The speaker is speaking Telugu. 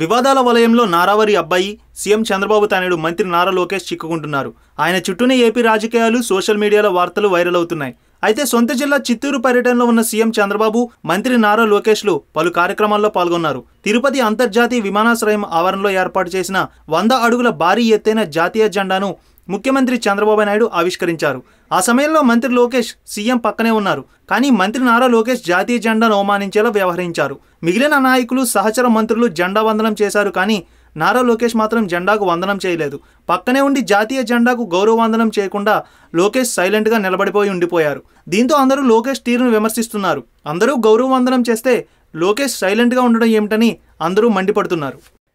వివాదాల వలయంలో నారావరి అబ్బాయి సీఎం చంద్రబాబు తానుడు మంత్రి నారా లోకేష్ చిక్కుకుంటున్నారు ఆయన చుట్టూనే ఏపీ రాజకీయాలు సోషల్ మీడియాలో వార్తలు వైరల్ అవుతున్నాయి అయితే సొంత జిల్లా చిత్తూరు పర్యటనలో ఉన్న సీఎం చంద్రబాబు మంత్రి నారా లోకేష్లు పలు కార్యక్రమాల్లో పాల్గొన్నారు తిరుపతి అంతర్జాతీయ విమానాశ్రయం ఆవరణలో ఏర్పాటు చేసిన వంద అడుగుల భారీ ఎత్తైన జాతీయ జెండాను ముఖ్యమంత్రి చంద్రబాబు నాయుడు ఆవిష్కరించారు ఆ సమయంలో మంత్రి లోకేష్ సీఎం పక్కనే ఉన్నారు కానీ మంత్రి నారా లోకేష్ జాతీయ జెండాను అవమానించేలా వ్యవహరించారు మిగిలిన నాయకులు సహచర మంత్రులు జెండా వందనం చేశారు కానీ నారా లోకేష్ మాత్రం జెండాకు వందనం చేయలేదు పక్కనే ఉండి జాతీయ జెండాకు గౌరవ వందనం చేయకుండా లోకేష్ సైలెంట్గా నిలబడిపోయి ఉండిపోయారు దీంతో అందరూ లోకేష్ తీరును విమర్శిస్తున్నారు అందరూ గౌరవ వందనం చేస్తే లోకేష్ సైలెంట్గా ఉండడం ఏమిటని అందరూ మండిపడుతున్నారు